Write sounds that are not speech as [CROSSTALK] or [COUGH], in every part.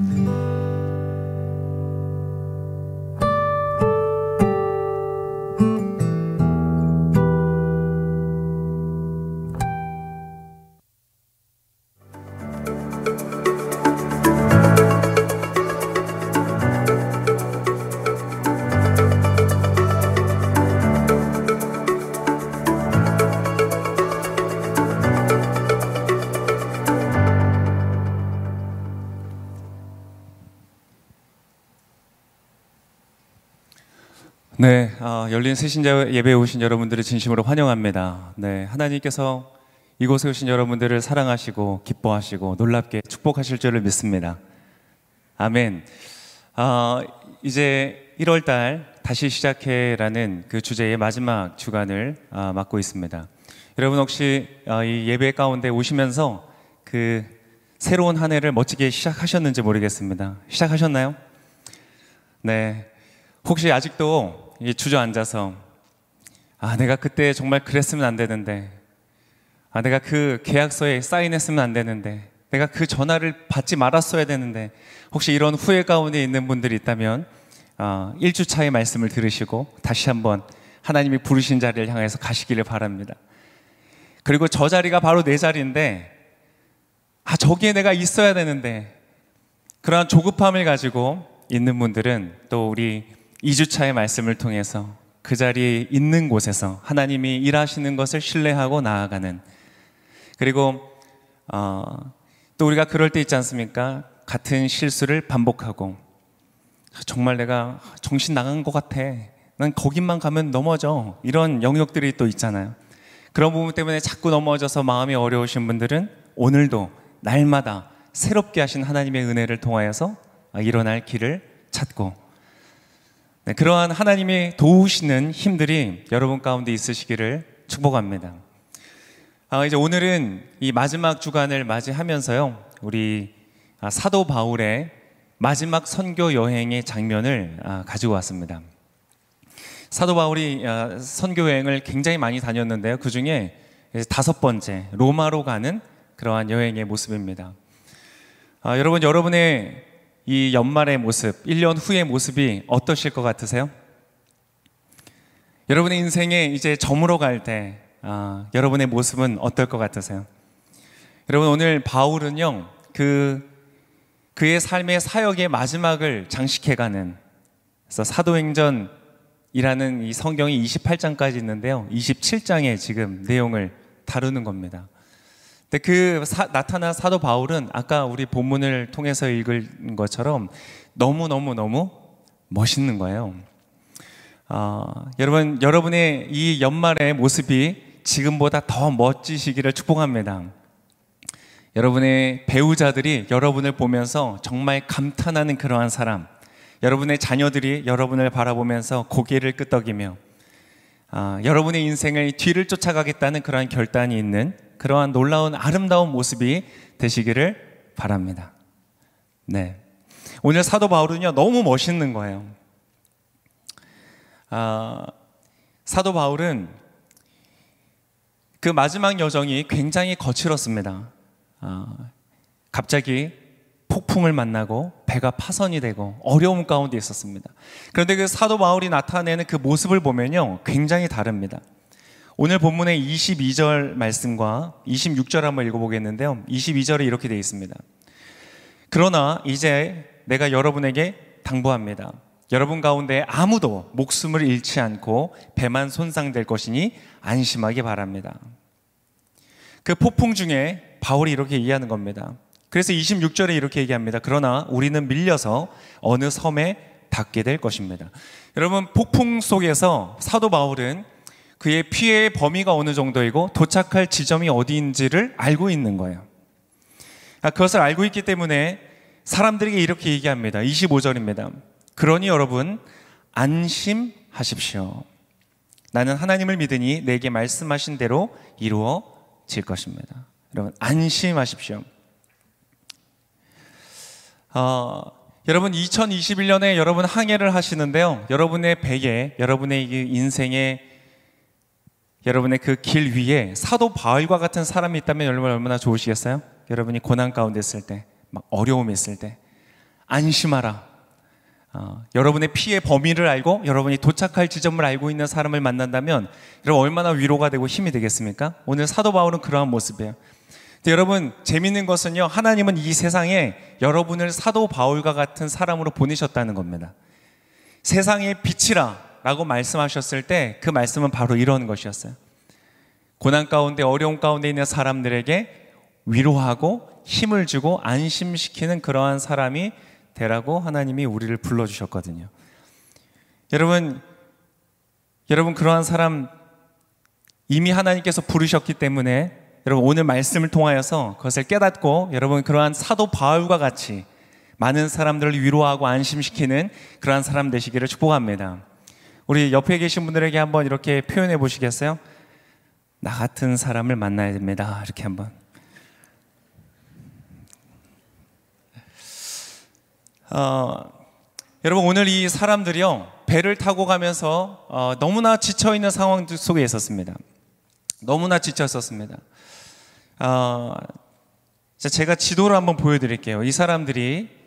Mm-hmm. 모든 새신자 예배에 오신 여러분들을 진심으로 환영합니다. 네, 하나님께서 이곳에 오신 여러분들을 사랑하시고 기뻐하시고 놀랍게 축복하실 줄을 믿습니다. 아멘. 아, 이제 1월 달 다시 시작해라는 그 주제의 마지막 주간을 아, 맡고 있습니다. 여러분 혹시 아, 이 예배 가운데 오시면서 그 새로운 한 해를 멋지게 시작하셨는지 모르겠습니다. 시작하셨나요? 네. 혹시 아직도 주저앉아서 아 내가 그때 정말 그랬으면 안 되는데 아 내가 그 계약서에 사인했으면 안 되는데 내가 그 전화를 받지 말았어야 되는데 혹시 이런 후회 가운데 있는 분들이 있다면 어, 아, 1주차의 말씀을 들으시고 다시 한번 하나님이 부르신 자리를 향해서 가시기를 바랍니다. 그리고 저 자리가 바로 내 자리인데 아 저기에 내가 있어야 되는데 그러한 조급함을 가지고 있는 분들은 또 우리 2주차의 말씀을 통해서 그 자리에 있는 곳에서 하나님이 일하시는 것을 신뢰하고 나아가는 그리고 어, 또 우리가 그럴 때 있지 않습니까? 같은 실수를 반복하고 정말 내가 정신 나간 것 같아. 난 거기만 가면 넘어져. 이런 영역들이 또 있잖아요. 그런 부분 때문에 자꾸 넘어져서 마음이 어려우신 분들은 오늘도 날마다 새롭게 하신 하나님의 은혜를 통하여서 일어날 길을 찾고 네, 그러한 하나님이 도우시는 힘들이 여러분 가운데 있으시기를 축복합니다. 아, 이제 오늘은 이 마지막 주간을 맞이하면서요, 우리 아, 사도 바울의 마지막 선교 여행의 장면을 아, 가지고 왔습니다. 사도 바울이 아, 선교 여행을 굉장히 많이 다녔는데요, 그 중에 다섯 번째 로마로 가는 그러한 여행의 모습입니다. 아, 여러분, 여러분의 이 연말의 모습, 1년 후의 모습이 어떠실 것 같으세요? 여러분의 인생에 이제 저물어 갈때 아, 여러분의 모습은 어떨 것 같으세요? 여러분 오늘 바울은요 그 그의 삶의 사역의 마지막을 장식해가는 그래서 사도행전이라는 이 성경이 28장까지 있는데요 27장에 지금 내용을 다루는 겁니다. 근데 그 사, 나타난 사도 바울은 아까 우리 본문을 통해서 읽은 것처럼 너무 너무 너무 멋있는 거예요. 어, 여러분 여러분의 이 연말의 모습이 지금보다 더 멋지시기를 축복합니다. 여러분의 배우자들이 여러분을 보면서 정말 감탄하는 그러한 사람, 여러분의 자녀들이 여러분을 바라보면서 고개를 끄덕이며 아, 여러분의 인생을 뒤를 쫓아가겠다는 그러한 결단이 있는 그러한 놀라운 아름다운 모습이 되시기를 바랍니다. 네. 오늘 사도 바울은요, 너무 멋있는 거예요. 아, 사도 바울은 그 마지막 여정이 굉장히 거칠었습니다. 아, 갑자기 폭풍을 만나고 배가 파선이 되고 어려움 가운데 있었습니다. 그런데 그 사도 바울이 나타내는 그 모습을 보면요, 굉장히 다릅니다. 오늘 본문의 22절 말씀과 26절 한번 읽어보겠는데요. 22절에 이렇게 되어 있습니다. 그러나 이제 내가 여러분에게 당부합니다. 여러분 가운데 아무도 목숨을 잃지 않고 배만 손상될 것이니 안심하기 바랍니다. 그 폭풍 중에 바울이 이렇게 이기하는 겁니다. 그래서 26절에 이렇게 얘기합니다. 그러나 우리는 밀려서 어느 섬에 닿게 될 것입니다. 여러분, 폭풍 속에서 사도 바울은 그의 피해의 범위가 어느 정도이고 도착할 지점이 어디인지를 알고 있는 거예요. 그러니까 그것을 알고 있기 때문에 사람들에게 이렇게 얘기합니다. 25절입니다. 그러니 여러분, 안심하십시오. 나는 하나님을 믿으니 내게 말씀하신 대로 이루어질 것입니다. 여러분, 안심하십시오. 어, 여러분, 2021년에 여러분 항해를 하시는데요. 여러분의 베개, 여러분의 인생의 여러분의 그 길 위에 사도 바울과 같은 사람이 있다면 여러분 얼마나 좋으시겠어요? 여러분이 고난 가운데 있을 때, 막 어려움이 있을 때, 안심하라. 어, 여러분의 피해 범위를 알고 여러분이 도착할 지점을 알고 있는 사람을 만난다면 여러분 얼마나 위로가 되고 힘이 되겠습니까? 오늘 사도 바울은 그러한 모습이에요. 여러분 재밌는 것은요 하나님은 이 세상에 여러분을 사도 바울과 같은 사람으로 보내셨다는 겁니다. 세상의 빛이라 라고 말씀하셨을 때 그 말씀은 바로 이런 것이었어요. 고난 가운데 어려움 가운데 있는 사람들에게 위로하고 힘을 주고 안심시키는 그러한 사람이 되라고 하나님이 우리를 불러주셨거든요. 여러분, 여러분 그러한 사람 이미 하나님께서 부르셨기 때문에 여러분 오늘 말씀을 통하여서 그것을 깨닫고 여러분 그러한 사도 바울과 같이 많은 사람들을 위로하고 안심시키는 그러한 사람 되시기를 축복합니다. 우리 옆에 계신 분들에게 한번 이렇게 표현해 보시겠어요? 나 같은 사람을 만나야 됩니다. 이렇게 한번. 어, 여러분 오늘 이 사람들이요 배를 타고 가면서 어, 너무나 지쳐 있는 상황 속에 있었습니다. 너무나 지쳤었습니다. 어, 제가 지도를 한번 보여드릴게요. 이 사람들이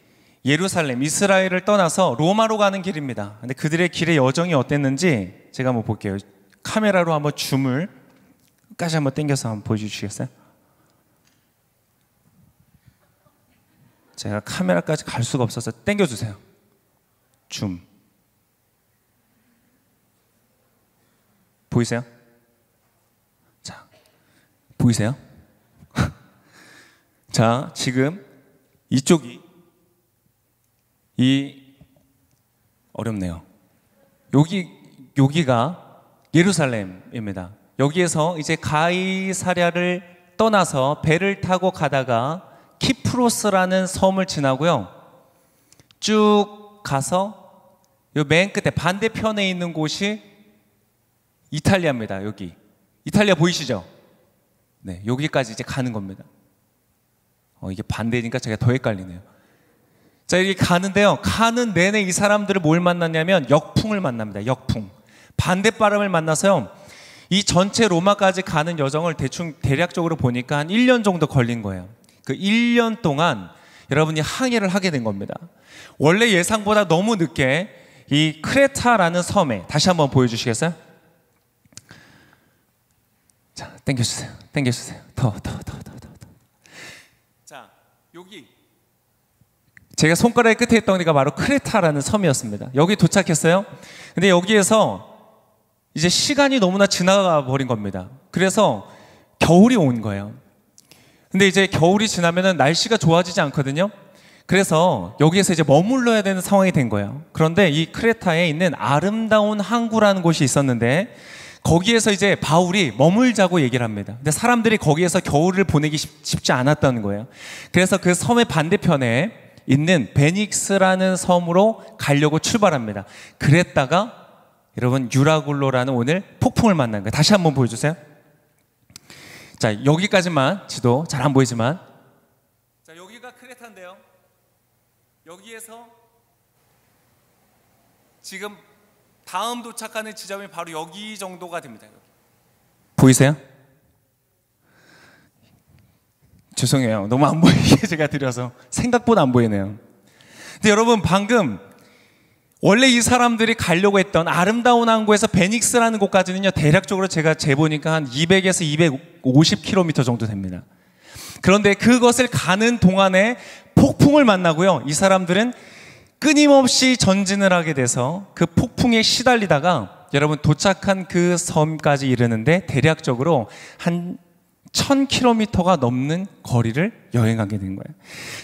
예루살렘, 이스라엘을 떠나서 로마로 가는 길입니다. 근데 그들의 길의 여정이 어땠는지 제가 한번 볼게요. 카메라로 한번 줌을 끝까지 한번 당겨서 한번 보여주시겠어요? 제가 카메라까지 갈 수가 없어서 당겨주세요. 줌. 보이세요? 자, 보이세요? [LAUGHS] 자, 지금 이쪽이 이 어렵네요. 여기 여기가 예루살렘입니다. 여기에서 이제 가이사랴를 떠나서 배를 타고 가다가 키프로스라는 섬을 지나고요. 쭉 가서 맨 끝에 반대편에 있는 곳이 이탈리아입니다. 여기. 이탈리아 보이시죠? 네, 여기까지 이제 가는 겁니다. 어, 이게 반대니까 제가 더 헷갈리네요. 자, 여기 가는데요. 가는 내내 이 사람들을 뭘 만났냐면 역풍을 만납니다. 역풍. 반대바람을 만나서요. 이 전체 로마까지 가는 여정을 대충 대략적으로 보니까 한 1년 정도 걸린 거예요. 그 1년 동안 여러분이 항해를 하게 된 겁니다. 원래 예상보다 너무 늦게 이 크레타라는 섬에 다시 한번 보여주시겠어요? 자, 땡겨주세요. 땡겨주세요. 더, 더, 더, 더, 더. 자, 여기 제가 손가락의 끝에 있던 데가 바로 크레타라는 섬이었습니다. 여기 도착했어요. 근데 여기에서 이제 시간이 너무나 지나가 버린 겁니다. 그래서 겨울이 온 거예요. 근데 이제 겨울이 지나면은 날씨가 좋아지지 않거든요. 그래서 여기에서 이제 머물러야 되는 상황이 된 거예요. 그런데 이 크레타에 있는 아름다운 항구라는 곳이 있었는데 거기에서 이제 바울이 머물자고 얘기를 합니다. 근데 사람들이 거기에서 겨울을 보내기 쉽, 지 않았다는 거예요. 그래서 그 섬의 반대편에 있는 베닉스라는 섬으로 가려고 출발합니다. 그랬다가 여러분 유라굴로라는 오늘 폭풍을 만난 거예요. 다시 한번 보여주세요. 자 여기까지만 지도 잘 안 보이지만 자 여기가 크레타인데요. 여기에서 지금 다음 도착하는 지점이 바로 여기 정도가 됩니다. 여기. 보이세요? 죄송해요. 너무 안 보이게 [LAUGHS] 제가 드려서 생각보다 안 보이네요. 근데 여러분 방금 원래 이 사람들이 가려고 했던 아름다운 항구에서 베닉스라는 곳까지는요 대략적으로 제가 재보니까 한 200에서 250km 정도 됩니다. 그런데 그것을 가는 동안에 폭풍을 만나고요 이 사람들은 끊임없이 전진을 하게 돼서 그 폭풍에 시달리다가 여러분 도착한 그 섬까지 이르는데 대략적으로 한 1000km가 넘는 거리를 여행하게 된 거예요.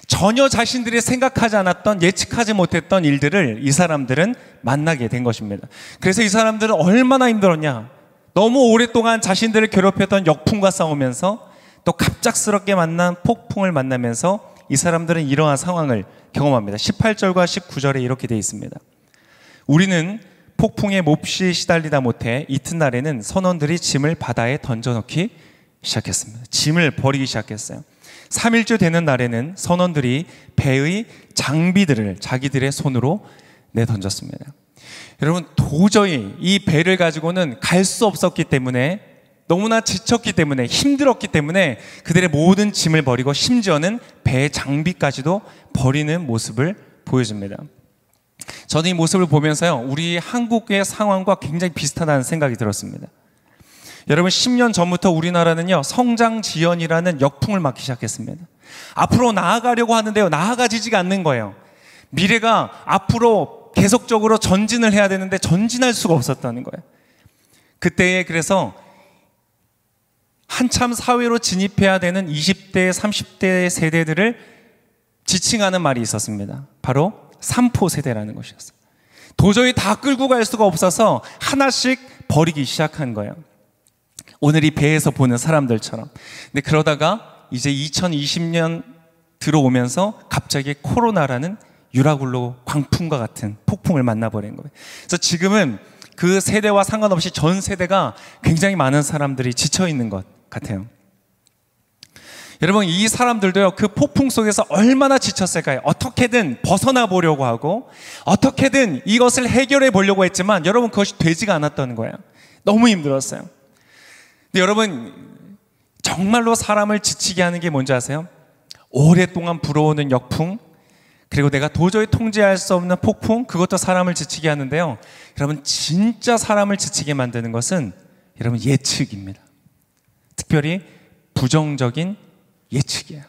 전혀 자신들이 생각하지 않았던 예측하지 못했던 일들을 이 사람들은 만나게 된 것입니다. 그래서 이 사람들은 얼마나 힘들었냐? 너무 오랫동안 자신들을 괴롭혔던 역풍과 싸우면서 또 갑작스럽게 만난 폭풍을 만나면서 이 사람들은 이러한 상황을 경험합니다. 18절과 19절에 이렇게 되어 있습니다. 우리는 폭풍에 몹시 시달리다 못해 이튿날에는 선원들이 짐을 바다에 던져넣기 시작했습니다. 짐을 버리기 시작했어요. 3일째 되는 날에는 선원들이 배의 장비들을 자기들의 손으로 내던졌습니다. 여러분, 도저히 이 배를 가지고는 갈 수 없었기 때문에 너무나 지쳤기 때문에 힘들었기 때문에 그들의 모든 짐을 버리고 심지어는 배의 장비까지도 버리는 모습을 보여줍니다. 저는 이 모습을 보면서요, 우리 한국의 상황과 굉장히 비슷하다는 생각이 들었습니다. 여러분 10년 전부터 우리나라는요 성장 지연이라는 역풍을 맞기 시작했습니다. 앞으로 나아가려고 하는데요 나아가지지가 않는 거예요. 미래가 앞으로 계속적으로 전진을 해야 되는데 전진할 수가 없었다는 거예요. 그때에 그래서 한참 사회로 진입해야 되는 20대, 30대 세대들을 지칭하는 말이 있었습니다. 바로 삼포 세대라는 것이었어요. 도저히 다 끌고 갈 수가 없어서 하나씩 버리기 시작한 거예요. 오늘 이 배에서 보는 사람들처럼. 근데 그러다가 이제 2020년 들어오면서 갑자기 코로나라는 유라굴로 광풍과 같은 폭풍을 만나버린 거예요. 그래서 지금은 그 세대와 상관없이 전 세대가 굉장히 많은 사람들이 지쳐 있는 것 같아요. 여러분 이 사람들도요 그 폭풍 속에서 얼마나 지쳤을까요? 어떻게든 벗어나 보려고 하고 어떻게든 이것을 해결해 보려고 했지만 여러분 그것이 되지가 않았던 거예요. 너무 힘들었어요. 근데 여러분 정말로 사람을 지치게 하는 게 뭔지 아세요? 오랫동안 불어오는 역풍 그리고 내가 도저히 통제할 수 없는 폭풍 그것도 사람을 지치게 하는데요. 여러분 진짜 사람을 지치게 만드는 것은 여러분 예측입니다. 특별히 부정적인 예측이에요.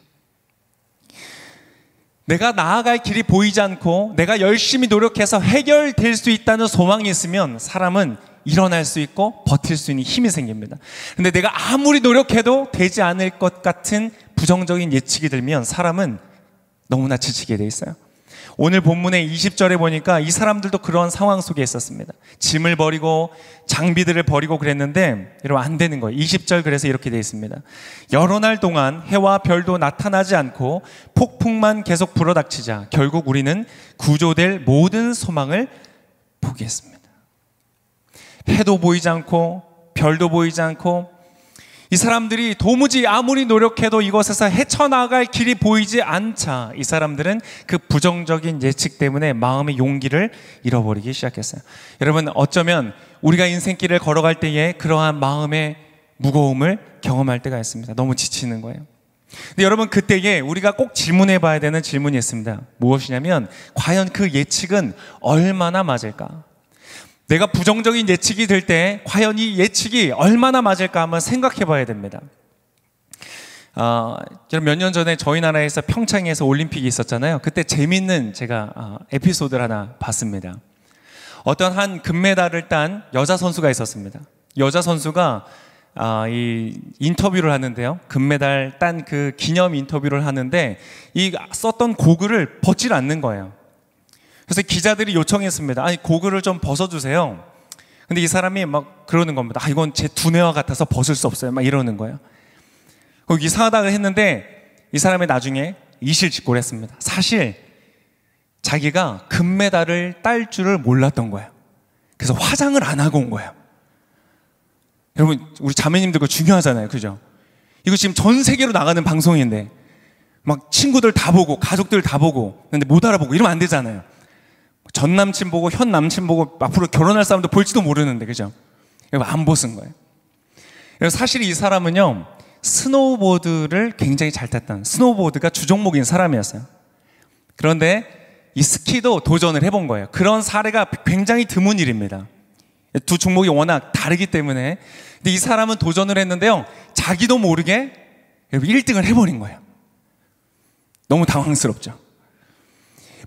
내가 나아갈 길이 보이지 않고 내가 열심히 노력해서 해결될 수 있다는 소망이 있으면 사람은 일어날 수 있고 버틸 수 있는 힘이 생깁니다. 근데 내가 아무리 노력해도 되지 않을 것 같은 부정적인 예측이 들면 사람은 너무나 지치게 돼 있어요. 오늘 본문의 20절에 보니까 이 사람들도 그런 상황 속에 있었습니다. 짐을 버리고 장비들을 버리고 그랬는데 이러분안 되는 거예요. 20절 그래서 이렇게 돼 있습니다. 여러 날 동안 해와 별도 나타나지 않고 폭풍만 계속 불어닥치자 결국 우리는 구조될 모든 소망을 포기했습니다. 해도 보이지 않고 별도 보이지 않고 이 사람들이 도무지 아무리 노력해도 이것에서 헤쳐나갈 길이 보이지 않자 이 사람들은 그 부정적인 예측 때문에 마음의 용기를 잃어버리기 시작했어요. 여러분 어쩌면 우리가 인생길을 걸어갈 때에 그러한 마음의 무거움을 경험할 때가 있습니다. 너무 지치는 거예요. 근데 여러분 그때에 우리가 꼭 질문해 봐야 되는 질문이 있습니다. 무엇이냐면 과연 그 예측은 얼마나 맞을까? 내가 부정적인 예측이 될 때 과연 이 예측이 얼마나 맞을까 한번 생각해 봐야 됩니다. 어, 몇년 전에 저희 나라에서 평창에서 올림픽이 있었잖아요. 그때 재밌는 제가 어, 에피소드를 하나 봤습니다. 어떤 한 금메달을 딴 여자 선수가 있었습니다. 여자 선수가 아, 이 인터뷰를 하는데요. 금메달 딴 그 기념 인터뷰를 하는데 이 썼던 고글을 벗질 않는 거예요. 그래서 기자들이 요청했습니다. 아니 고글을 좀 벗어주세요. 근데 이 사람이 막 그러는 겁니다. 아 이건 제 두뇌와 같아서 벗을 수 없어요. 막 이러는 거예요. 거기 그 사하다가 했는데 이 사람이 나중에 이실직고를 했습니다. 사실 자기가 금메달을 딸 줄을 몰랐던 거예요. 그래서 화장을 안 하고 온 거예요. 여러분 우리 자매님들 그거 중요하잖아요. 그죠? 이거 지금 전 세계로 나가는 방송인데 막 친구들 다 보고 가족들 다 보고 근데 못 알아보고 이러면 안 되잖아요. 전 남친 보고 현 남친 보고 앞으로 결혼할 사람도 볼지도 모르는데 그죠? 안 보신 거예요. 사실 이 사람은요 스노우보드를 굉장히 잘 탔던 스노우보드가 주종목인 사람이었어요. 그런데 이 스키도 도전을 해본 거예요. 그런 사례가 굉장히 드문 일입니다. 두 종목이 워낙 다르기 때문에. 근데 이 사람은 도전을 했는데요. 자기도 모르게 1등을 해버린 거예요. 너무 당황스럽죠.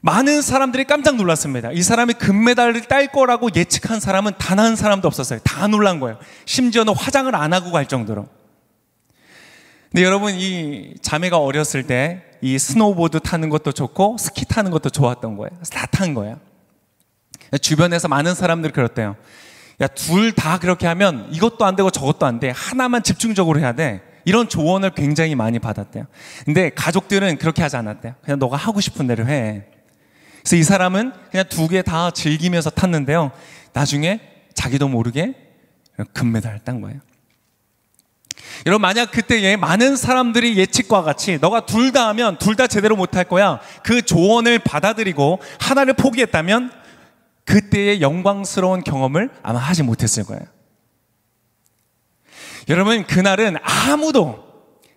많은 사람들이 깜짝 놀랐습니다. 이 사람이 금메달을 딸 거라고 예측한 사람은 단 한 사람도 없었어요. 다 놀란 거예요. 심지어는 화장을 안 하고 갈 정도로. 근데 여러분 이 자매가 어렸을 때 이 스노보드 타는 것도 좋고 스키 타는 것도 좋았던 거예요. 다 탄 거예요. 주변에서 많은 사람들이 그랬대요. 야, 둘 다 그렇게 하면 이것도 안 되고 저것도 안 돼. 하나만 집중적으로 해야 돼. 이런 조언을 굉장히 많이 받았대요. 근데 가족들은 그렇게 하지 않았대요. 그냥 너가 하고 싶은 대로 해. 그래서 이 사람은 그냥 두 개 다 즐기면서 탔는데요. 나중에 자기도 모르게 금메달을 딴 거예요. 여러분 만약 그때 많은 사람들이 예측과 같이 너가 둘 다 하면 둘 다 제대로 못할 거야. 그 조언을 받아들이고 하나를 포기했다면 그때의 영광스러운 경험을 아마 하지 못했을 거예요. 여러분 그날은 아무도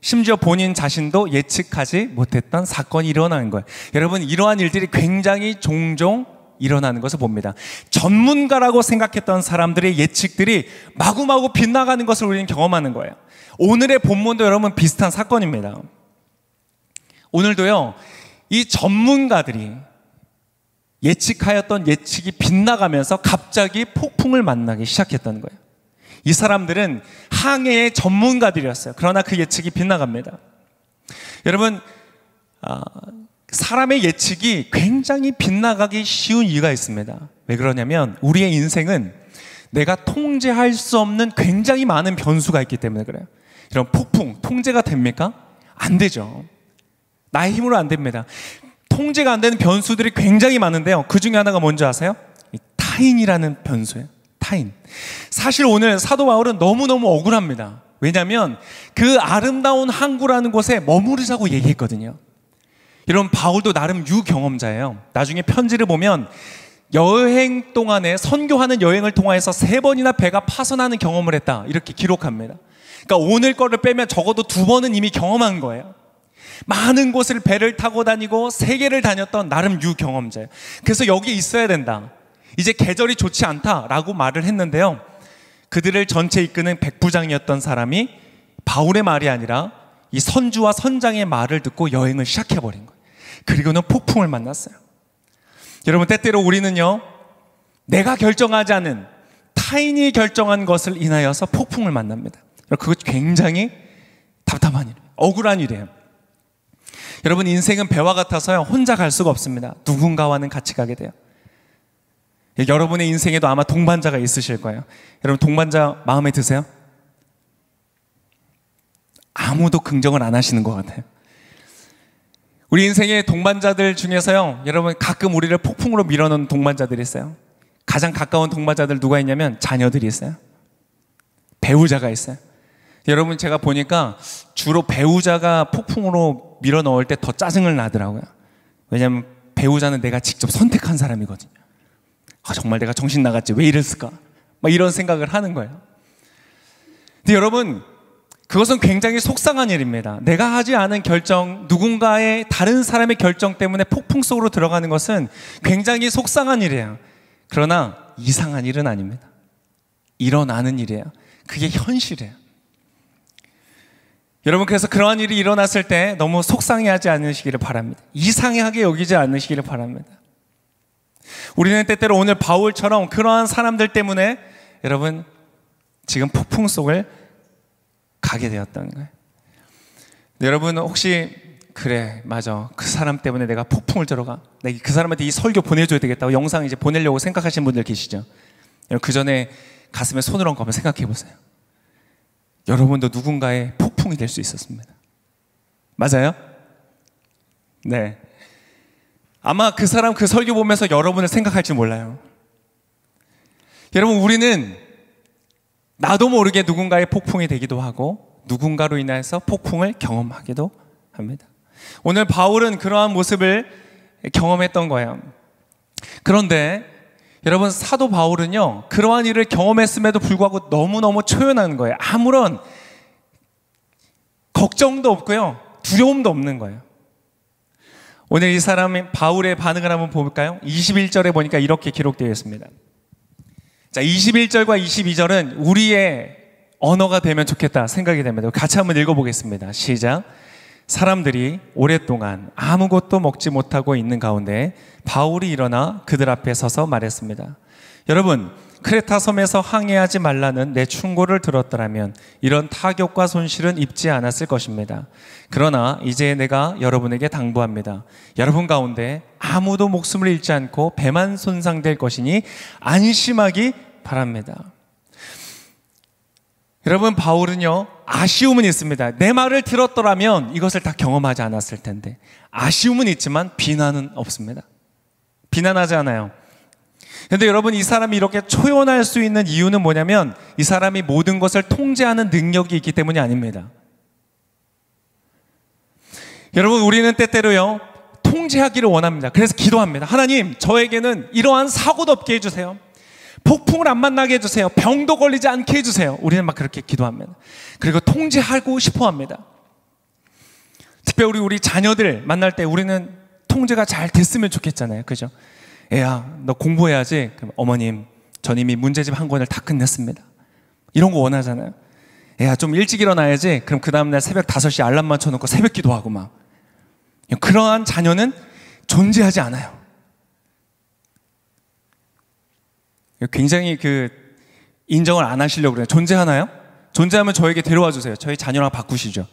심지어 본인 자신도 예측하지 못했던 사건이 일어나는 거예요. 여러분, 이러한 일들이 굉장히 종종 일어나는 것을 봅니다. 전문가라고 생각했던 사람들의 예측들이 마구마구 빗나가는 것을 우리는 경험하는 거예요. 오늘의 본문도 여러분 비슷한 사건입니다. 오늘도요, 이 전문가들이 예측하였던 예측이 빗나가면서 갑자기 폭풍을 만나기 시작했다 거예요. 이 사람들은 항해의 전문가들이었어요. 그러나 그 예측이 빗나갑니다. 여러분, 아, 사람의 예측이 굉장히 빗나가기 쉬운 이유가 있습니다. 왜 그러냐면 우리의 인생은 내가 통제할 수 없는 굉장히 많은 변수가 있기 때문에 그래요. 이런 폭풍, 통제가 됩니까? 안 되죠. 나의 힘으로 안 됩니다. 통제가 안 되는 변수들이 굉장히 많은데요. 그 중에 하나가 뭔지 아세요? 타인이라는 변수예요. 타인. 사실 오늘 사도 바울은 너무너무 억울합니다. 왜냐하면 그 아름다운 항구라는 곳에 머무르자고 얘기했거든요. 이런 바울도 나름 유경험자예요. 나중에 편지를 보면 여행 동안에 선교하는 여행을 통해서 세 번이나 배가 파손하는 경험을 했다. 이렇게 기록합니다. 그러니까 오늘 거를 빼면 적어도 두 번은 이미 경험한 거예요. 많은 곳을 배를 타고 다니고 세계를 다녔던 나름 유경험자예요. 그래서 여기 있어야 된다. 이제 계절이 좋지 않다라고 말을 했는데요. 그들을 전체 이끄는 백부장이었던 사람이 바울의 말이 아니라 이 선주와 선장의 말을 듣고 여행을 시작해버린 거예요. 그리고는 폭풍을 만났어요. 여러분, 때때로 우리는요, 내가 결정하지 않은 타인이 결정한 것을 인하여서 폭풍을 만납니다. 그것 굉장히 답답한 일, 억울한 일이에요. 여러분, 인생은 배와 같아서요, 혼자 갈 수가 없습니다. 누군가와는 같이 가게 돼요. 예, 여러분의 인생에도 아마 동반자가 있으실 거예요. 여러분 동반자 마음에 드세요? 아무도 긍정을 안 하시는 것 같아요. 우리 인생의 동반자들 중에서요, 여러분 가끔 우리를 폭풍으로 밀어넣는 동반자들이 있어요. 가장 가까운 동반자들 누가 있냐면 자녀들이 있어요. 배우자가 있어요. 여러분 제가 보니까 주로 배우자가 폭풍으로 밀어넣을 때 더 짜증을 나더라고요. 왜냐하면 배우자는 내가 직접 선택한 사람이거든요. 아, 정말 내가 정신 나갔지. 왜 이랬을까? 막 이런 생각을 하는 거예요. 근데 여러분, 그것은 굉장히 속상한 일입니다. 내가 하지 않은 결정, 누군가의 다른 사람의 결정 때문에 폭풍 속으로 들어가는 것은 굉장히 속상한 일이에요. 그러나 이상한 일은 아닙니다. 일어나는 일이에요. 그게 현실이에요. 여러분 그래서 그러한 일이 일어났을 때 너무 속상해하지 않으시기를 바랍니다. 이상하게 여기지 않으시기를 바랍니다. 우리는 때때로 오늘 바울처럼 그러한 사람들 때문에 여러분 지금 폭풍 속을 가게 되었던 거예요. 여러분 혹시 그래 맞아 그 사람 때문에 내가 폭풍을 들어가 내가 그 사람한테 이 설교 보내줘야 되겠다고 영상 이제 보내려고 생각하시는 분들 계시죠? 그 전에 가슴에 손을 얹고 한번 생각해 보세요. 여러분도 누군가의 폭풍이 될 수 있었습니다. 맞아요? 네. 아마 그 사람 그 설교 보면서 여러분을 생각할지 몰라요. 여러분, 우리는 나도 모르게 누군가의 폭풍이 되기도 하고 누군가로 인해서 폭풍을 경험하기도 합니다. 오늘 바울은 그러한 모습을 경험했던 거예요. 그런데 여러분 사도 바울은요 그러한 일을 경험했음에도 불구하고 너무너무 초연한 거예요. 아무런 걱정도 없고요 두려움도 없는 거예요. 오늘 이사람의 바울의 반응을 한번 볼까요? 21절에 보니까 이렇게 기록되어 있습니다. 자, 21절과 22절은 우리의 언어가 되면 좋겠다 생각이 됩니다. 같이 한번 읽어보겠습니다. 시작. 사람들이 오랫동안 아무것도 먹지 못하고 있는 가운데 바울이 일어나 그들 앞에 서서 말했습니다. 여러분, 크레타 섬에서 항해하지 말라는 내 충고를 들었더라면 이런 타격과 손실은 입지 않았을 것입니다. 그러나 이제 내가 여러분에게 당부합니다. 여러분 가운데 아무도 목숨을 잃지 않고 배만 손상될 것이니 안심하기 바랍니다. 여러분 바울은요 아쉬움은 있습니다. 내 말을 들었더라면 이것을 다 경험하지 않았을 텐데 아쉬움은 있지만 비난은 없습니다. 비난하지 않아요. 근데 여러분 이 사람이 이렇게 초연할 수 있는 이유는 뭐냐면 이 사람이 모든 것을 통제하는 능력이 있기 때문이 아닙니다. 여러분 우리는 때때로요 통제하기를 원합니다. 그래서 기도합니다. 하나님 저에게는 이러한 사고도 없게 해주세요. 폭풍을 안 만나게 해주세요. 병도 걸리지 않게 해주세요. 우리는 막 그렇게 기도합니다. 그리고 통제하고 싶어 합니다. 특별히 우리 자녀들 만날 때 우리는 통제가 잘 됐으면 좋겠잖아요. 그죠? 애야, 너 공부해야지. 어머님, 전 이미 문제집 한 권을 다 끝냈습니다. 이런 거 원하잖아요. 애야, 좀 일찍 일어나야지. 그럼 그 다음날 새벽 5시 알람 맞춰놓고 새벽 기도하고 막. 그러한 자녀는 존재하지 않아요. 굉장히 그 인정을 안 하시려고 그래요. 존재하나요? 존재하면 저에게 데려와 주세요. 저희 자녀랑 바꾸시죠.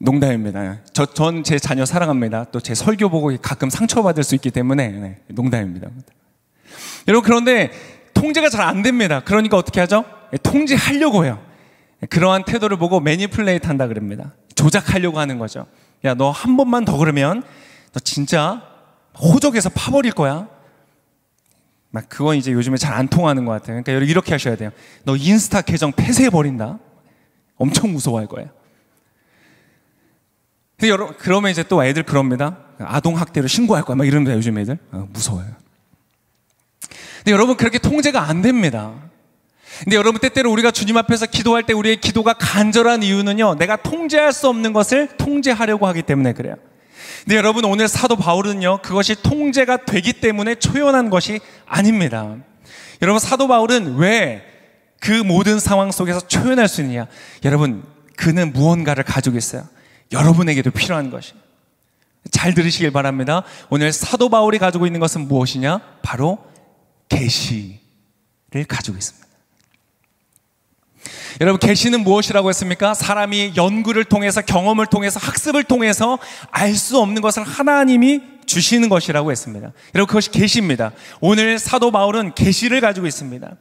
농담입니다. 저, 전 제 자녀 사랑합니다. 또 제 설교 보고 가끔 상처받을 수 있기 때문에 네, 농담입니다. 여러분 그런데 통제가 잘 안 됩니다. 그러니까 어떻게 하죠? 예, 통제하려고 해요. 예, 그러한 태도를 보고 매니플레이트 한다 그럽니다. 조작하려고 하는 거죠. 야, 너 한 번만 더 그러면 너 진짜 호적에서 파버릴 거야. 막 그건 이제 요즘에 잘 안 통하는 것 같아요. 그러니까 이렇게 하셔야 돼요. 너 인스타 계정 폐쇄해 버린다. 엄청 무서워할 거예요. 근데 여러, 그러면 이제 또 애들 그럽니다. 아동학대로 신고할 거야. 막이러니다 요즘 애들. 아, 무서워요. 근데 여러분, 그렇게 통제가 안 됩니다. 근데 여러분, 때때로 우리가 주님 앞에서 기도할 때 우리의 기도가 간절한 이유는요, 내가 통제할 수 없는 것을 통제하려고 하기 때문에 그래요. 근데 여러분, 오늘 사도 바울은요, 그것이 통제가 되기 때문에 초연한 것이 아닙니다. 여러분, 사도 바울은 왜 그 모든 상황 속에서 초연할 수 있느냐? 여러분, 그는 무언가를 가지고 있어요. 여러분에게도 필요한 것이에요. 잘 들으시길 바랍니다. 오늘 사도 바울이 가지고 있는 것은 무엇이냐? 바로 계시를 가지고 있습니다. 여러분 계시는 무엇이라고 했습니까? 사람이 연구를 통해서 경험을 통해서 학습을 통해서 알 수 없는 것을 하나님이 주시는 것이라고 했습니다. 여러분 그것이 계시입니다. 오늘 사도 바울은 계시를 가지고 있습니다.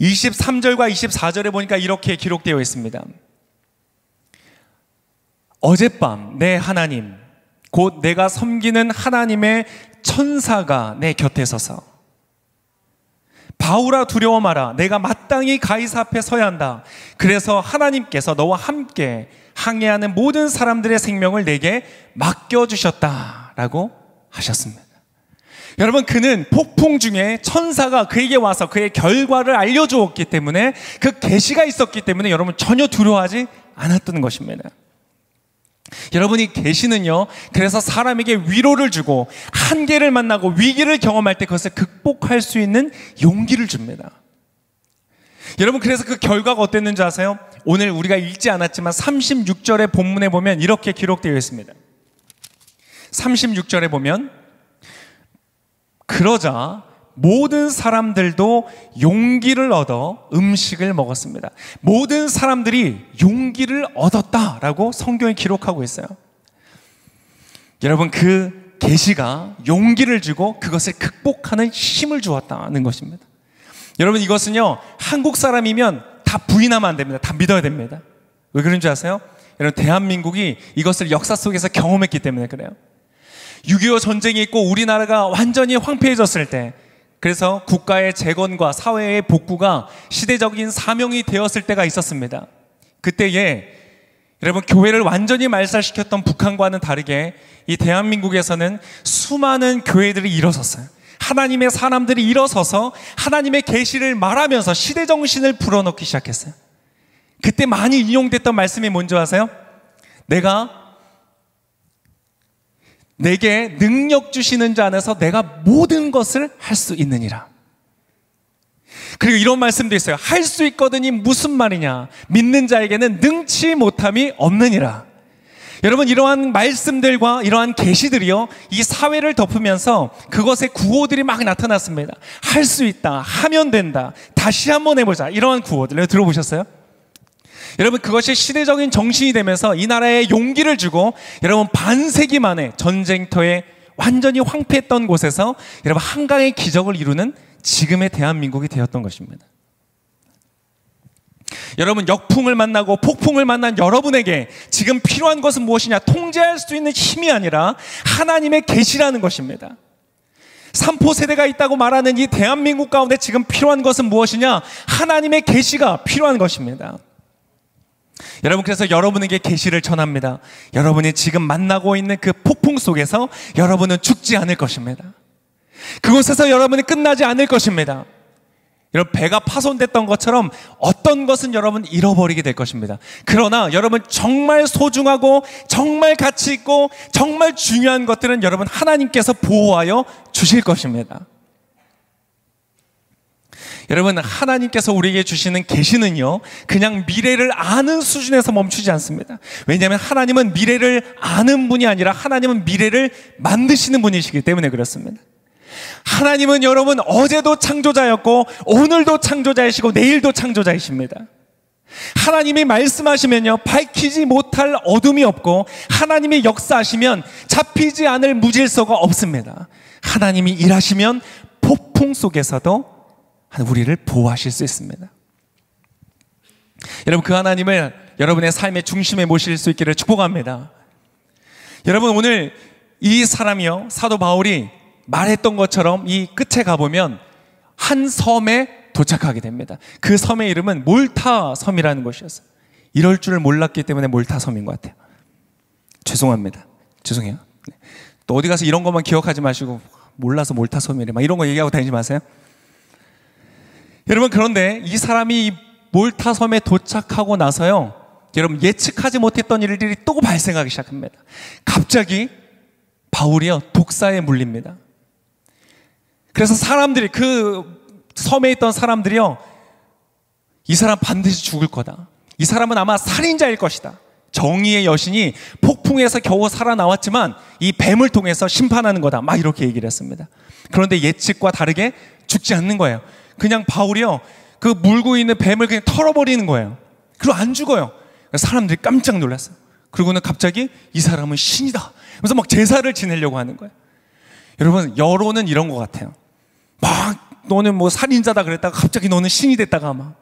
23절과 24절에 보니까 이렇게 기록되어 있습니다. 어젯밤 내 하나님 곧 내가 섬기는 하나님의 천사가 내 곁에 서서 바울아 두려워 마라 내가 마땅히 가이사 앞에 서야 한다 그래서 하나님께서 너와 함께 항해하는 모든 사람들의 생명을 내게 맡겨 주셨다라고 하셨습니다. 여러분 그는 폭풍 중에 천사가 그에게 와서 그의 결과를 알려 주었기 때문에 그 계시가 있었기 때문에 여러분 전혀 두려워하지 않았던 것입니다. 여러분이 계시는요. 그래서 사람에게 위로를 주고 한계를 만나고 위기를 경험할 때 그것을 극복할 수 있는 용기를 줍니다. 여러분 그래서 그 결과가 어땠는지 아세요? 오늘 우리가 읽지 않았지만 36절의 본문에 보면 이렇게 기록되어 있습니다. 36절에 보면 그러자 모든 사람들도 용기를 얻어 음식을 먹었습니다. 모든 사람들이 용기를 얻었다라고 성경에 기록하고 있어요. 여러분 그 계시가 용기를 주고 그것을 극복하는 힘을 주었다는 것입니다. 여러분 이것은요 한국 사람이면 다 부인하면 안 됩니다. 다 믿어야 됩니다. 왜 그런지 아세요? 여러분 대한민국이 이것을 역사 속에서 경험했기 때문에 그래요. 6.25 전쟁이 있고 우리나라가 완전히 황폐해졌을 때 그래서 국가의 재건과 사회의 복구가 시대적인 사명이 되었을 때가 있었습니다. 그때에 여러분 교회를 완전히 말살시켰던 북한과는 다르게 이 대한민국에서는 수많은 교회들이 일어섰어요. 하나님의 사람들이 일어서서 하나님의 계시를 말하면서 시대 정신을 불어넣기 시작했어요. 그때 많이 인용됐던 말씀이 뭔지 아세요? 내가 내게 능력 주시는 자 안에서 내가 모든 것을 할 수 있느니라. 그리고 이런 말씀도 있어요. 할 수 있거든이 무슨 말이냐? 믿는 자에게는 능치 못함이 없느니라. 여러분 이러한 말씀들과 이러한 계시들이요 이 사회를 덮으면서 그것의 구호들이 막 나타났습니다. 할 수 있다, 하면 된다, 다시 한번 해보자 이러한 구호들 들어보셨어요? 여러분 그것이 시대적인 정신이 되면서 이 나라에 용기를 주고 여러분 반세기 만에 전쟁터에 완전히 황폐했던 곳에서 여러분 한강의 기적을 이루는 지금의 대한민국이 되었던 것입니다. 여러분 역풍을 만나고 폭풍을 만난 여러분에게 지금 필요한 것은 무엇이냐? 통제할 수 있는 힘이 아니라 하나님의 계시라는 것입니다. 삼포 세대가 있다고 말하는 이 대한민국 가운데 지금 필요한 것은 무엇이냐? 하나님의 계시가 필요한 것입니다. 여러분께서 여러분에게 계시를 전합니다. 여러분이 지금 만나고 있는 그 폭풍 속에서 여러분은 죽지 않을 것입니다. 그곳에서 여러분이 끝나지 않을 것입니다. 이런 배가 파손됐던 것처럼 어떤 것은 여러분 잃어버리게 될 것입니다. 그러나 여러분 정말 소중하고 정말 가치 있고 정말 중요한 것들은 여러분 하나님께서 보호하여 주실 것입니다. 여러분 하나님께서 우리에게 주시는 계시는요 그냥 미래를 아는 수준에서 멈추지 않습니다. 왜냐하면 하나님은 미래를 아는 분이 아니라 하나님은 미래를 만드시는 분이시기 때문에 그렇습니다. 하나님은 여러분 어제도 창조자였고 오늘도 창조자이시고 내일도 창조자이십니다. 하나님이 말씀하시면요, 밝히지 못할 어둠이 없고, 하나님이 역사하시면 잡히지 않을 무질서가 없습니다. 하나님이 일하시면 폭풍 속에서도 우리를 보호하실 수 있습니다. 여러분 그 하나님을 여러분의 삶의 중심에 모실 수 있기를 축복합니다. 여러분 오늘 이 사람이요 사도 바울이 말했던 것처럼 이 끝에 가보면 한 섬에 도착하게 됩니다. 그 섬의 이름은 몰타 섬이라는 것이었어요. 이럴 줄 몰랐기 때문에 몰타 섬인 것 같아요. 죄송합니다. 죄송해요. 네. 또 어디 가서 이런 것만 기억하지 마시고 몰라서 몰타 섬이래 막 이런 거 얘기하고 다니지 마세요. 여러분 그런데 이 사람이 몰타 섬에 도착하고 나서요. 여러분 예측하지 못했던 일들이 또 발생하기 시작합니다. 갑자기 바울이요 독사에 물립니다. 그래서 사람들이 그 섬에 있던 사람들이요 이 사람 반드시 죽을 거다. 이 사람은 아마 살인자일 것이다. 정의의 여신이 폭풍에서 겨우 살아나왔지만 이 뱀을 통해서 심판하는 거다. 막 이렇게 얘기를 했습니다. 그런데 예측과 다르게 죽지 않는 거예요. 그냥 바울이요. 그 물고 있는 뱀을 그냥 털어버리는 거예요. 그리고 안 죽어요. 사람들이 깜짝 놀랐어요. 그리고는 갑자기 이 사람은 신이다. 그래서 막 제사를 지내려고 하는 거예요. 여러분, 여론은 이런 것 같아요. 막 너는 뭐 살인자다 그랬다가 갑자기 너는 신이 됐다가 막.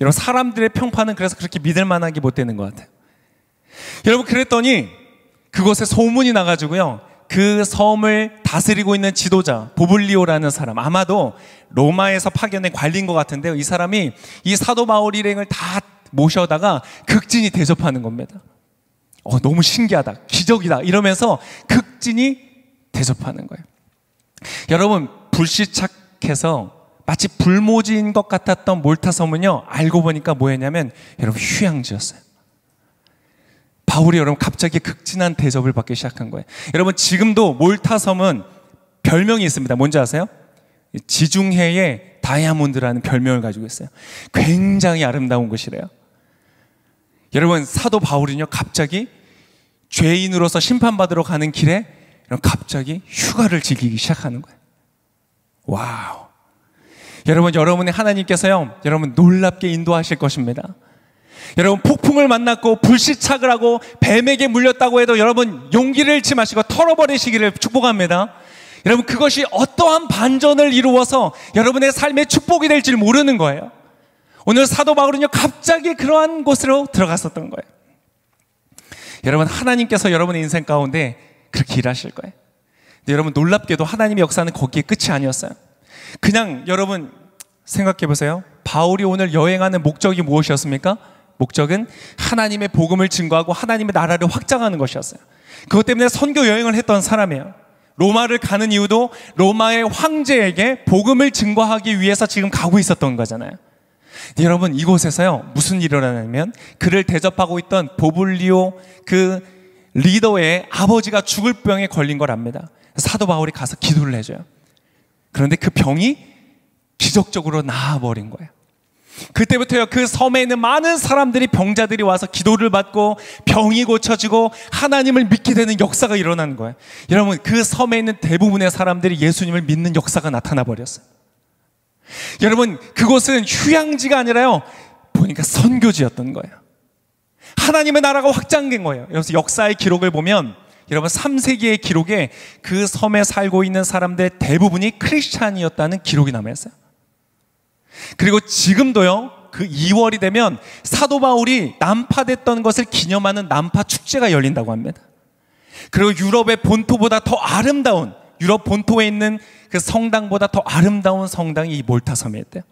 여러분, 사람들의 평판은 그래서 그렇게 믿을 만하게 못 되는 것 같아요. 여러분, 그랬더니 그곳에 소문이 나가지고요. 그 섬을 다스리고 있는 지도자 보블리오라는 사람 아마도 로마에서 파견된 관리인 것 같은데요. 이 사람이 이 사도 바울 일행을 다 모셔다가 극진히 대접하는 겁니다. 어, 너무 신기하다. 기적이다. 이러면서 극진히 대접하는 거예요. 여러분, 불시착해서 마치 불모지인 것 같았던 몰타 섬은요, 알고 보니까 뭐였냐면, 여러분, 휴양지였어요. 바울이 여러분 갑자기 극진한 대접을 받기 시작한 거예요. 여러분 지금도 몰타섬은 별명이 있습니다. 뭔지 아세요? 지중해의 다이아몬드라는 별명을 가지고 있어요. 굉장히 아름다운 곳이래요. 여러분 사도 바울은요 갑자기 죄인으로서 심판받으러 가는 길에 갑자기 휴가를 즐기기 시작하는 거예요. 와우. 여러분 여러분의 하나님께서요 여러분 놀랍게 인도하실 것입니다. 여러분 폭풍을 만났고 불시착을 하고 뱀에게 물렸다고 해도 여러분 용기를 잃지 마시고 털어버리시기를 축복합니다. 여러분 그것이 어떠한 반전을 이루어서 여러분의 삶의 축복이 될지 모르는 거예요. 오늘 사도 바울은요 갑자기 그러한 곳으로 들어갔었던 거예요. 여러분 하나님께서 여러분의 인생 가운데 그렇게 일하실 거예요. 근데 여러분 놀랍게도 하나님의 역사는 거기에 끝이 아니었어요. 그냥 여러분 생각해 보세요. 바울이 오늘 여행하는 목적이 무엇이었습니까? 목적은 하나님의 복음을 증거하고 하나님의 나라를 확장하는 것이었어요. 그것 때문에 선교 여행을 했던 사람이에요. 로마를 가는 이유도 로마의 황제에게 복음을 증거하기 위해서 지금 가고 있었던 거잖아요. 여러분 이곳에서요 무슨 일이 일어나냐면 그를 대접하고 있던 보블리오 그 리더의 아버지가 죽을 병에 걸린 걸 압니다. 사도 바울이 가서 기도를 해줘요. 그런데 그 병이 기적적으로 나아버린 거예요. 그때부터요 그 섬에 있는 많은 사람들이 병자들이 와서 기도를 받고 병이 고쳐지고 하나님을 믿게 되는 역사가 일어난 거예요. 여러분 그 섬에 있는 대부분의 사람들이 예수님을 믿는 역사가 나타나 버렸어요. 여러분 그곳은 휴양지가 아니라요 보니까 선교지였던 거예요. 하나님의 나라가 확장된 거예요. 여기서 역사의 기록을 보면 여러분 3세기의 기록에 그 섬에 살고 있는 사람들의 대부분이 크리스찬이었다는 기록이 남아 있어요. 그리고 지금도요. 그 2월이 되면 사도 바울이 난파됐던 것을 기념하는 난파 축제가 열린다고 합니다. 그리고 유럽의 본토보다 더 아름다운 유럽 본토에 있는 그 성당보다 더 아름다운 성당이 이 몰타 섬에 있대요.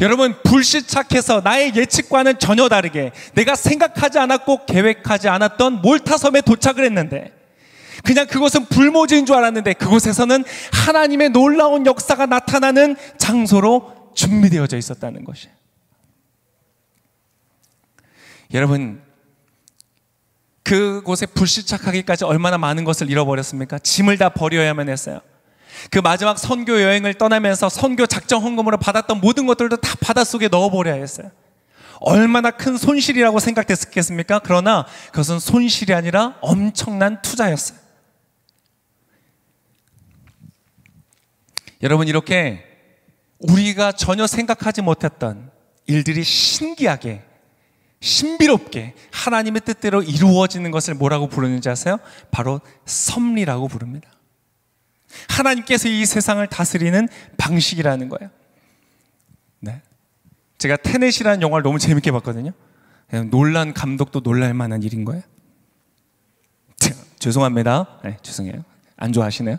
여러분 불시착해서 나의 예측과는 전혀 다르게 내가 생각하지 않았고 계획하지 않았던 몰타 섬에 도착을 했는데 그냥 그곳은 불모지인 줄 알았는데 그곳에서는 하나님의 놀라운 역사가 나타나는 장소로 준비되어져 있었다는 것이. 에요 여러분, 그곳에 불시착하기까지 얼마나 많은 것을 잃어버렸습니까? 짐을 다 버려야만 했어요. 그 마지막 선교 여행을 떠나면서 선교 작정 헌금으로 받았던 모든 것들도 다 바닷속에 넣어버려야 했어요. 얼마나 큰 손실이라고 생각됐겠습니까? 그러나 그것은 손실이 아니라 엄청난 투자였어요. 여러분 이렇게 우리가 전혀 생각하지 못했던 일들이 신기하게 신비롭게 하나님의 뜻대로 이루어지는 것을 뭐라고 부르는지 아세요? 바로 섭리라고 부릅니다. 하나님께서 이 세상을 다스리는 방식이라는 거예요. 네. 제가 테넷이라는 영화를 너무 재밌게 봤거든요. 네, 놀란 감독도 놀랄 만한 일인 거예요. 죄송합니다. 네, 죄송해요. 안 좋아하시네요.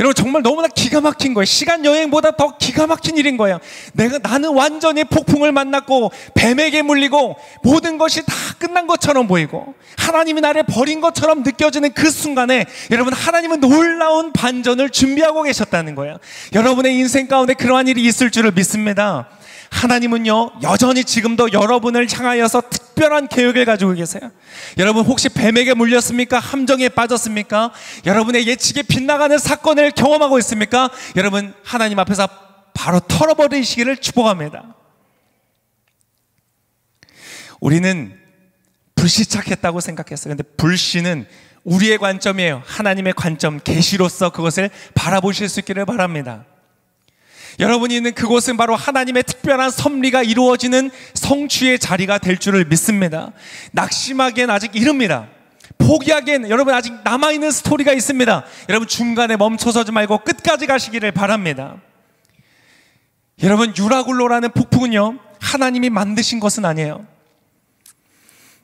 여러분 정말 너무나 기가 막힌 거예요. 시간 여행보다 더 기가 막힌 일인 거예요. 내가 나는 완전히 폭풍을 만났고 뱀에게 물리고 모든 것이 다 끝난 것처럼 보이고 하나님이 나를 버린 것처럼 느껴지는 그 순간에 여러분 하나님은 놀라운 반전을 준비하고 계셨다는 거예요. 여러분의 인생 가운데 그러한 일이 있을 줄을 믿습니다. 하나님은요, 여전히 지금도 여러분을 향하여서 특별한 계획을 가지고 계세요. 여러분 혹시 뱀에게 물렸습니까? 함정에 빠졌습니까? 여러분의 예측이 빗나가는 사건을 경험하고 있습니까? 여러분, 하나님 앞에서 바로 털어버리시기를 축복합니다. 우리는 불시착했다고 생각했어요. 근데 불시는 우리의 관점이에요. 하나님의 관점, 계시로서 그것을 바라보실 수 있기를 바랍니다. 여러분이 있는 그곳은 바로 하나님의 특별한 섭리가 이루어지는 성취의 자리가 될 줄을 믿습니다. 낙심하기엔 아직 이릅니다. 포기하기엔 여러분 아직 남아있는 스토리가 있습니다. 여러분 중간에 멈춰서지 말고 끝까지 가시기를 바랍니다. 여러분 유라굴로라는 폭풍은요. 하나님이 만드신 것은 아니에요.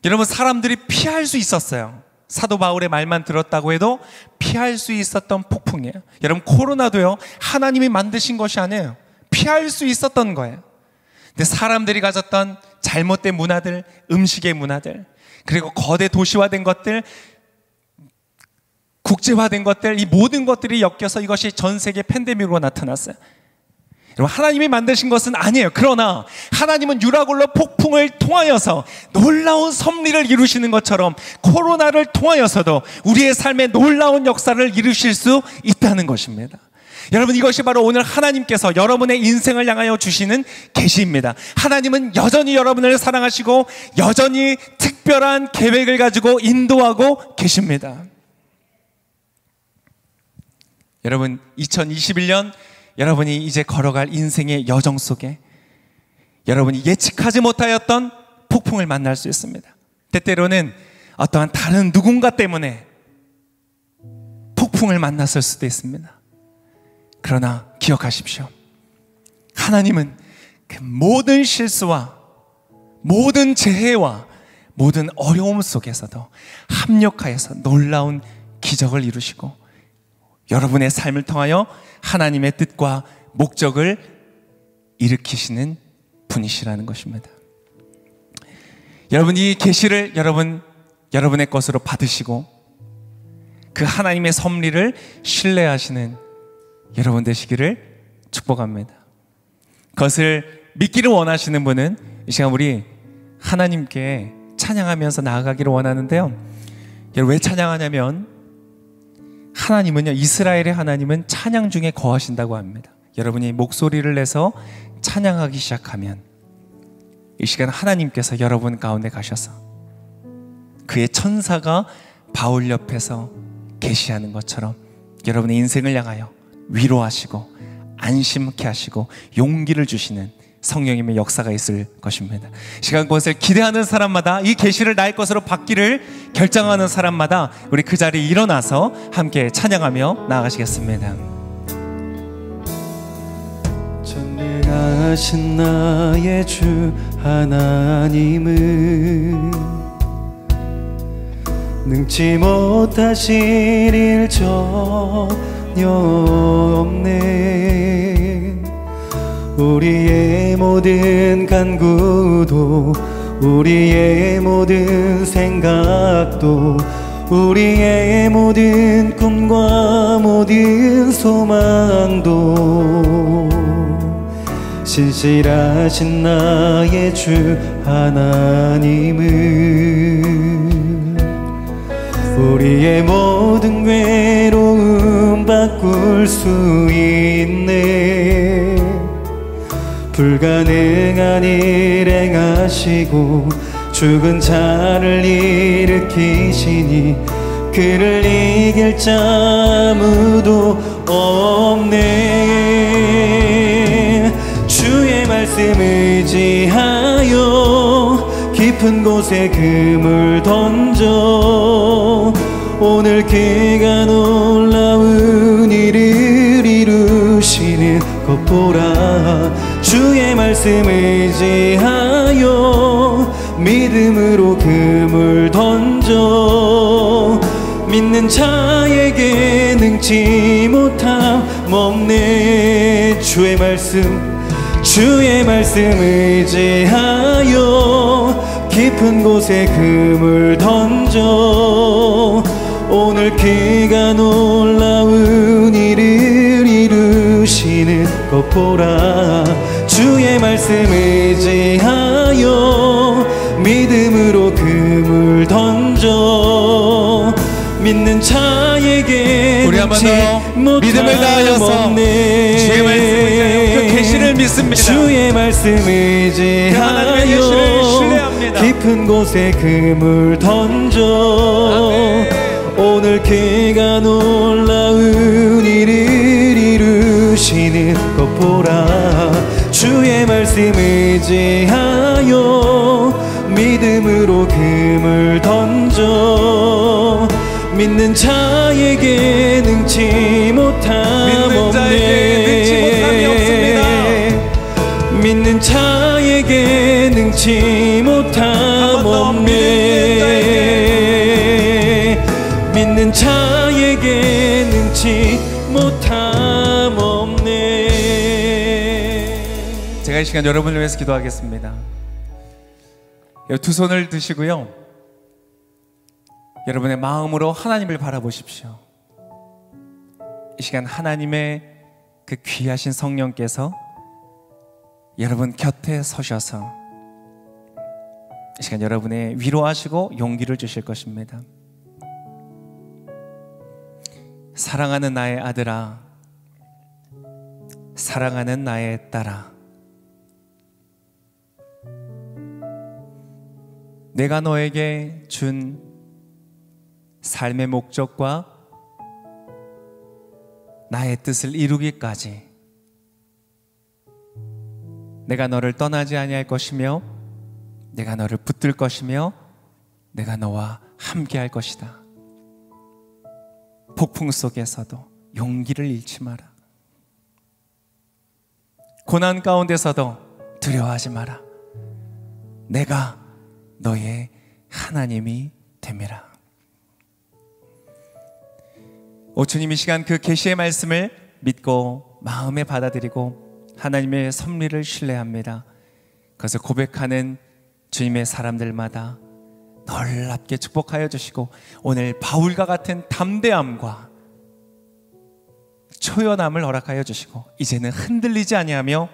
여러분 사람들이 피할 수 있었어요. 사도 바울의 말만 들었다고 해도 피할 수 있었던 폭풍이에요. 여러분 코로나도요. 하나님이 만드신 것이 아니에요. 피할 수 있었던 거예요. 근데 사람들이 가졌던 잘못된 문화들, 음식의 문화들, 그리고 거대 도시화된 것들, 국제화된 것들, 이 모든 것들이 엮여서 이것이 전 세계 팬데믹으로 나타났어요. 여러분 하나님이 만드신 것은 아니에요. 그러나 하나님은 유라굴로 폭풍을 통하여서 놀라운 섭리를 이루시는 것처럼 코로나를 통하여서도 우리의 삶에 놀라운 역사를 이루실 수 있다는 것입니다. 여러분 이것이 바로 오늘 하나님께서 여러분의 인생을 향하여 주시는 계시입니다. 하나님은 여전히 여러분을 사랑하시고 여전히 특별한 계획을 가지고 인도하고 계십니다. 여러분 2021년 여러분이 이제 걸어갈 인생의 여정 속에 여러분이 예측하지 못하였던 폭풍을 만날 수 있습니다. 때때로는 어떠한 다른 누군가 때문에 폭풍을 만났을 수도 있습니다. 그러나 기억하십시오. 하나님은 그 모든 실수와 모든 재해와 모든 어려움 속에서도 합력하여서 놀라운 기적을 이루시고 여러분의 삶을 통하여 하나님의 뜻과 목적을 일으키시는 분이시라는 것입니다. 여러분 이 계시를 여러분 여러분의 것으로 받으시고 그 하나님의 섭리를 신뢰하시는 여러분 되시기를 축복합니다. 그것을 믿기를 원하시는 분은 이 시간 우리 하나님께 찬양하면서 나아가기를 원하는데요. 여러분 왜 찬양하냐면 하나님은요, 이스라엘의 하나님은 찬양 중에 거하신다고 합니다. 여러분이 목소리를 내서 찬양하기 시작하면 이 시간 하나님께서 여러분 가운데 가셔서 그의 천사가 바울 옆에서 계시하는 것처럼 여러분의 인생을 향하여 위로하시고 안심케 하시고 용기를 주시는 성령님의 역사가 있을 것입니다. 시간 곳을 기대하는 사람마다 이 계시를 나의 것으로 받기를 결정하는 사람마다 우리 그 자리에 일어나서 함께 찬양하며 나아가시겠습니다. 전능하신 나의 주 하나님은 능치 못하실 일 전혀 없네 우리의 모든 간구도 우리의 모든 생각도 우리의 모든 꿈과 모든 소망도 신실하신 나의 주 하나님은 우리의 모든 괴로움 바꿀 수 있네 불가능한 일 행하시고 죽은 자를 일으키시니 그를 이길 자 아무도 없네 주의 말씀 의지하여 깊은 곳에 금을 던져 오늘 그가 놀라운 일을 이루시는 것 보라 주의 말씀 의지하여 믿음으로 금을 던져 믿는 자에게 능치 못함 먹네 주의 말씀 주의 말씀 의지하여 깊은 곳에 금을 던져 오늘 그가 놀라운 일을 이루시는 것 보라 주의 말씀 의지하여 믿음으로 금을 던져 믿는 자에게 우리 한번 더 믿음을 다하여서 주의 말씀 의지하여 그 계시를 믿습니다 주의 말씀 그 의지하여 깊은 곳에 금을 던져 아멘. 오늘 그가 놀라운 일을 이루시는 것 보라 주의 말씀 의지하여 믿음으로 금을 던져 믿는 자에게 능치 못함 없습 믿는 자에게 능치 못함 제가 이 시간 여러분을 위해서 기도하겠습니다. 예, 두 손을 드시고요. 여러분의 마음으로 하나님을 바라보십시오. 이 시간 하나님의 그 귀하신 성령께서 여러분 곁에 서셔서 이 시간 여러분의 위로하시고 용기를 주실 것입니다. 사랑하는 나의 아들아, 사랑하는 나의 딸아, 내가 너에게 준 삶의 목적과 나의 뜻을 이루기까지 내가 너를 떠나지 아니할 것이며 내가 너를 붙들 것이며 내가 너와 함께 할 것이다. 폭풍 속에서도 용기를 잃지 마라. 고난 가운데서도 두려워하지 마라. 내가 너의 하나님이 됨이라. 오주님 이 시간 그 계시의 말씀을 믿고 마음에 받아들이고 하나님의 섭리를 신뢰합니다. 그래서 고백하는 주님의 사람들마다 놀랍게 축복하여 주시고 오늘 바울과 같은 담대함과 초연함을 허락하여 주시고 이제는 흔들리지 아니하며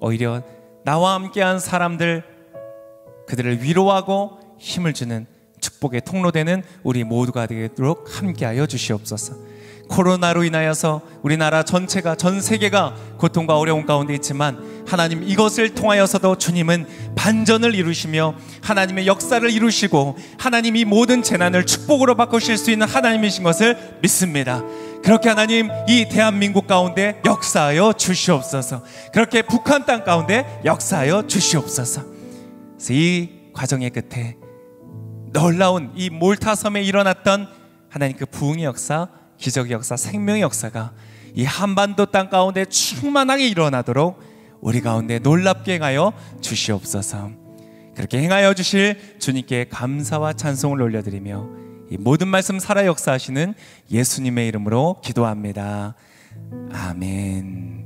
오히려 나와 함께한 사람들 그들을 위로하고 힘을 주는 축복의 통로되는 우리 모두가 되도록 함께하여 주시옵소서. 코로나로 인하여서 우리나라 전체가 전 세계가 고통과 어려움 가운데 있지만 하나님 이것을 통하여서도 주님은 반전을 이루시며 하나님의 역사를 이루시고 하나님 이 모든 재난을 축복으로 바꾸실 수 있는 하나님이신 것을 믿습니다. 그렇게 하나님 이 대한민국 가운데 역사하여 주시옵소서. 그렇게 북한 땅 가운데 역사하여 주시옵소서. 이 과정의 끝에 놀라운 이 몰타 섬에 일어났던 하나님 그 부흥의 역사, 기적의 역사, 생명의 역사가 이 한반도 땅 가운데 충만하게 일어나도록 우리 가운데 놀랍게 하여 주시옵소서. 그렇게 행하여 주실 주님께 감사와 찬송을 올려드리며 이 모든 말씀 살아 역사하시는 예수님의 이름으로 기도합니다. 아멘.